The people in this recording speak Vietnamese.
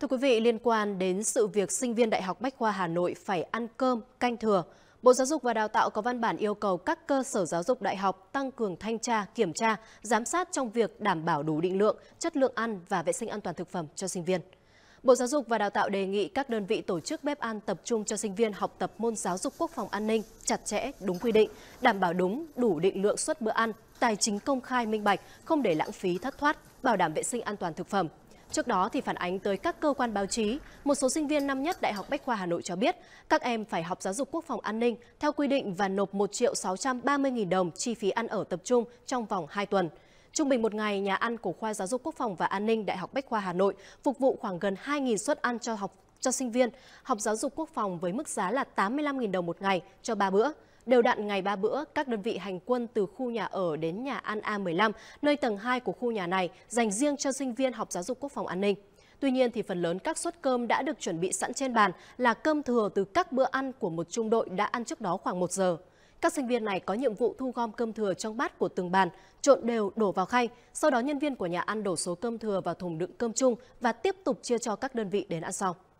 Thưa quý vị, liên quan đến sự việc sinh viên Đại học Bách khoa Hà Nội phải ăn cơm, canh thừa, Bộ Giáo dục và Đào tạo có văn bản yêu cầu các cơ sở giáo dục đại học tăng cường thanh tra, kiểm tra, giám sát trong việc đảm bảo đủ định lượng, chất lượng ăn và vệ sinh an toàn thực phẩm cho sinh viên. Bộ Giáo dục và Đào tạo đề nghị các đơn vị tổ chức bếp ăn tập trung cho sinh viên học tập môn giáo dục quốc phòng an ninh chặt chẽ, đúng quy định, đảm bảo đúng, đủ định lượng suất bữa ăn, tài chính công khai minh bạch, không để lãng phí thất thoát, bảo đảm vệ sinh an toàn thực phẩm, Trước đó thì phản ánh tới các cơ quan báo chí, một số sinh viên năm nhất Đại học Bách khoa Hà Nội cho biết các em phải học giáo dục quốc phòng an ninh theo quy định và nộp 1 triệu 630 nghìn đồng chi phí ăn ở tập trung trong vòng 2 tuần. Trung bình một ngày, nhà ăn của khoa giáo dục quốc phòng và an ninh Đại học Bách khoa Hà Nội phục vụ khoảng gần 2.000 suất ăn cho học cho sinh viên học giáo dục quốc phòng với mức giá là 85.000 đồng một ngày cho 3 bữa. Đều đặn ngày ba bữa, các đơn vị hành quân từ khu nhà ở đến nhà ăn A15, nơi tầng 2 của khu nhà này dành riêng cho sinh viên học giáo dục quốc phòng an ninh. Tuy nhiên thì phần lớn các suất cơm đã được chuẩn bị sẵn trên bàn là cơm thừa từ các bữa ăn của một trung đội đã ăn trước đó khoảng 1 giờ. Các sinh viên này có nhiệm vụ thu gom cơm thừa trong bát của từng bàn, trộn đều đổ vào khay, sau đó nhân viên của nhà ăn đổ số cơm thừa vào thùng đựng cơm chung và tiếp tục chia cho các đơn vị đến ăn sau.